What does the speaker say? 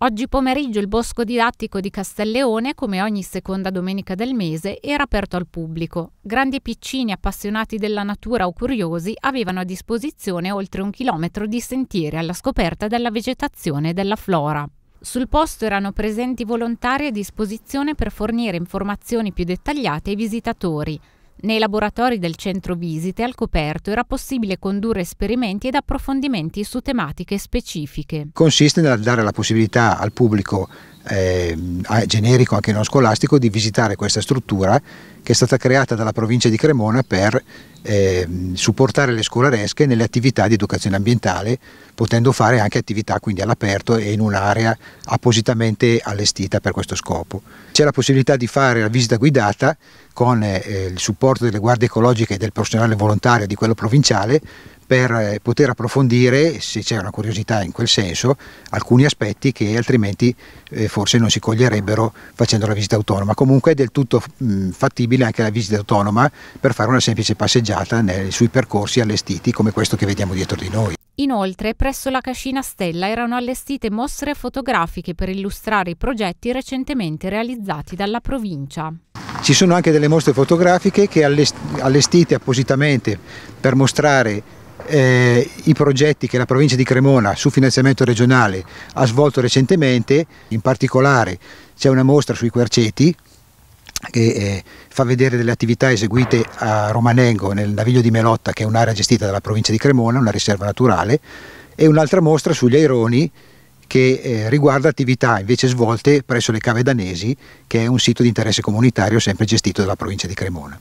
Oggi pomeriggio il bosco didattico di Castelleone, come ogni seconda domenica del mese, era aperto al pubblico. Grandi e piccini appassionati della natura o curiosi avevano a disposizione oltre un chilometro di sentieri alla scoperta della vegetazione e della flora. Sul posto erano presenti volontari a disposizione per fornire informazioni più dettagliate ai visitatori, nei laboratori del centro visite al coperto era possibile condurre esperimenti ed approfondimenti su tematiche specifiche. Consiste nel dare la possibilità al pubblico eh, generico anche non scolastico di visitare questa struttura che è stata creata dalla provincia di Cremona per eh, supportare le scolaresche nelle attività di educazione ambientale, potendo fare anche attività quindi all'aperto e in un'area appositamente allestita per questo scopo. C'è la possibilità di fare la visita guidata con eh, il supporto delle guardie ecologiche e del personale volontario di quello provinciale per eh, poter approfondire, se c'è una curiosità in quel senso, alcuni aspetti che altrimenti eh, forse non si coglierebbero facendo la visita autonoma. Comunque è del tutto mh, mm, fattibile anche la visita autonoma per fare una semplice passeggiata nel, sui percorsi allestiti come questo che vediamo dietro di noi. Inoltre, presso la Cascina Stella erano allestite mostre fotografiche per illustrare i progetti recentemente realizzati dalla provincia. Ci sono anche delle mostre fotografiche che allestite appositamente per mostrare eh, i progetti che la provincia di Cremona su finanziamento regionale ha svolto recentemente, in particolare c'è una mostra sui querceti che eh, fa vedere delle attività eseguite a Romanengo nel naviglio di Melotta che è un'area gestita dalla provincia di Cremona, una riserva naturale, e un'altra mostra sugli aironi che eh, riguarda attività invece svolte presso le cave danesi che è un sito di interesse comunitario sempre gestito dalla provincia di Cremona.